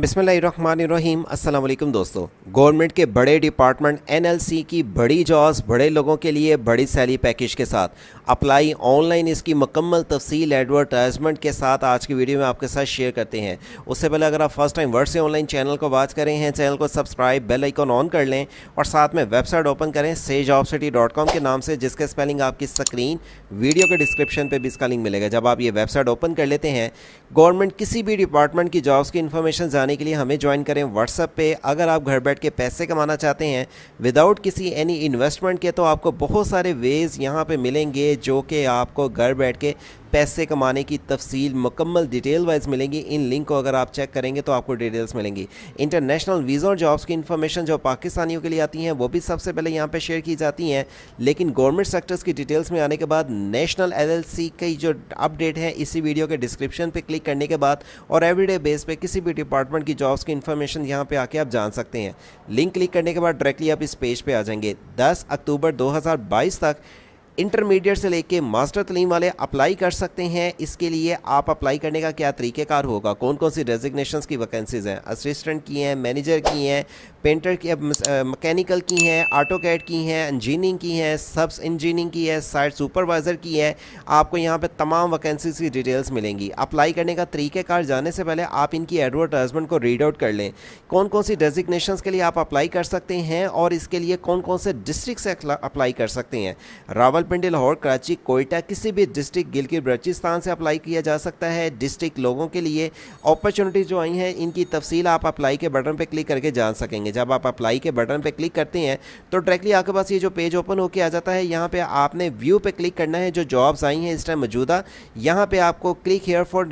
बिसमीम अल्लाम दोस्तों गवर्नमेंट के बड़े डिपार्टमेंट एनएलसी की बड़ी जॉब्स बड़े लोगों के लिए बड़ी सैली पैकेज के साथ अप्लाई ऑनलाइन इसकी मुकम्मल तफसील एडवर्टाइजमेंट के साथ आज की वीडियो में आपके साथ शेयर करते हैं उससे पहले अगर आप फर्स्ट टाइम वर्ड से ऑनलाइन चैनल को बात करें हैं चैनल को सब्सक्राइब बेल आइकॉन ऑन कर लें और साथ में वेबसाइट ओपन करें से जॉब सिटी डॉट कॉम के नाम से जिसके स्पेलिंग आपकी स्क्रीन वीडियो के डिस्क्रिप्शन पर भी इसका लिंक मिलेगा जब आप ये वेबसाइट ओपन कर लेते हैं गवर्नमेंट किसी भी डिपार्टमेंट की जॉब्स की इन्फॉर्मेशन जाने के लिए हमें ज्वाइन करें व्हाट्सअप पे अगर आप घर बैठ के पैसे कमाना चाहते हैं विदाउट किसी एनी इन्वेस्टमेंट के तो आपको बहुत सारे वेज़ यहाँ पे मिलेंगे जो कि आपको घर बैठ के पैसे कमाने की तफसील मुकम्मल डिटेल वाइज मिलेंगी इन लिंक को अगर आप चेक करेंगे तो आपको डिटेल्स मिलेंगी इंटरनेशनल वीज़ा और जॉब्स की इन्फॉर्मेशन जो पाकिस्तानियों के लिए आती हैं वो भी सबसे पहले यहाँ पर शेयर की जाती हैं लेकिन गवर्नमेंट सेक्टर्स की डिटेल्स में आने के बाद नेशनल एल की जो अपडेट है इसी वीडियो के डिस्क्रिप्शन पर क्लिक करने के बाद और एवरीडे बेस पर किसी भी डिपार्टमेंट की जॉब्स की इन्फॉर्मेशन यहाँ पर आके आप जान सकते हैं लिंक क्लिक करने के बाद डायरेक्टली आप इस पेज पर पे आ जाएंगे दस अक्टूबर दो तक इंटरमीडिएट से लेके मास्टर तलीम वाले अप्लाई कर सकते हैं इसके लिए आप अप्लाई करने का क्या तरीक़ेकार होगा कौन कौन सी रेजिग्नेशन की वैकेंसीज़ हैं असिस्टेंट की हैं मैनेजर की हैं पेंटर की मकैनिकल की हैं ऑटो कैट की हैं इंजीनियरिंग की हैं सब्स इंजीनियरिंग की है साइट सुपरवाइज़र की है आपको यहाँ पर तमाम वैकेंसीज की डिटेल्स मिलेंगी अप्लाई करने का तरीक़ेकार जाने से पहले आप इनकी एडवर्टाइजमेंट को रीड आउट कर लें कौन कौन सी डेजिग्नेशन के लिए आप अप्लाई कर सकते हैं और इसके लिए कौन कौन से डिस्ट्रिक्ट से अप्लाई कर सकते हैं रावल रावलपिंडी लाहौर कराची कोयटा किसी भी डिस्ट्रिक्ट गिलगित बलोचिस्तान से अप्लाई किया जा सकता है डिस्ट्रिक्ट लोगों के लिए अपॉर्चुनिटी जो आई हैं इनकी तफसील आप अप्लाई के बटन पर क्लिक करके जान सकेंगे जब आप अप्लाई के बटन पर क्लिक करते हैं तो डायरेक्टली आपके पास ये जो पेज ओपन होकर आ जाता है यहाँ पर आपने व्यू पर क्लिक करना है जो जॉब्स आई हैं इस टाइम मौजूदा यहाँ पर आपको click here for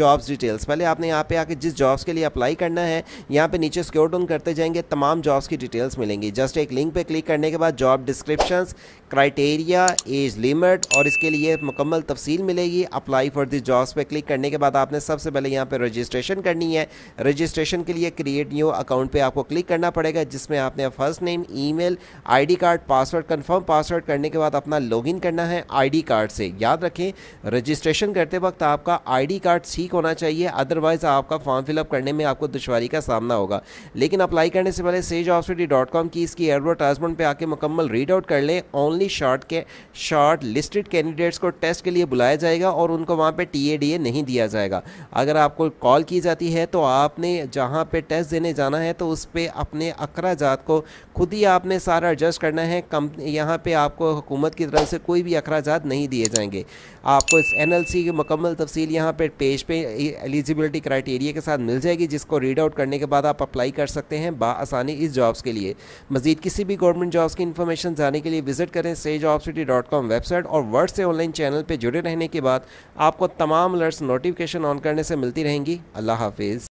jobs details पहले आपने यहाँ पर आके जिस जॉब्स के लिए अप्लाई करना है यहाँ पर नीचे स्क्योर डाउन करते जाएंगे तमाम जॉब्स की डिटेल्स मिलेंगी जस्ट एक लिंक पर क्लिक करने के बाद job description criteria age limit और इसके लिए मुकम्मल तफसील मिलेगी अप्लाई फॉर दिस जॉब्स पे क्लिक करने के बाद आपने सबसे पहले यहाँ पे रजिस्ट्रेशन करनी है रजिस्ट्रेशन के लिए क्रिएट न्यू अकाउंट पे आपको क्लिक करना पड़ेगा जिसमें आपने first name email ID card password confirm password करने के बाद अपना इन करना है आईडी कार्ड से याद रखें रजिस्ट्रेशन करते वक्त आपका आईडी कार्ड ठीक होना चाहिए अदरवाइज़ आपका फॉर्म फिलअप करने में आपको दुशारी का सामना होगा लेकिन अप्लाई करने से पहले सेज की इसकी एडवर्टाइजमेंट पर आके मुकम्मल रीड आउट कर लें ओनली शॉर्ट के शॉर्ट लिस्टेड कैंडिडेट्स को टेस्ट के लिए बुलाया जाएगा और उनको वहाँ पर टी नहीं दिया जाएगा अगर आपको कॉल की जाती है तो आपने जहाँ पर टेस्ट देने जाना है तो उस पर अपने अखराजात को खुद ही आपने सारा एडजस्ट करना है कम यहाँ पर आपको हुकूमत की तरफ से कोई भी अखराजात नहीं दिए जाएंगे आपको इस एन की मुकम्मल तफसील यहाँ पर पेज पे एलिजिबिलिटी क्राइटेरिया के साथ मिल जाएगी जिसको रीड आउट करने के बाद आप अप्लाई कर सकते हैं बासानी इस जॉब्स के लिए मजीद किसी भी गवर्नमेंट जॉब्स की इन्फॉर्मेशन जाने के लिए विजिट करें sage job city com website और वर्ड से ऑनलाइन चैनल पर जुड़े रहने के बाद आपको तमाम अलर्ट्स नोटिफिकेशन ऑन करने से मिलती रहेंगी अल्लाह हाफिज़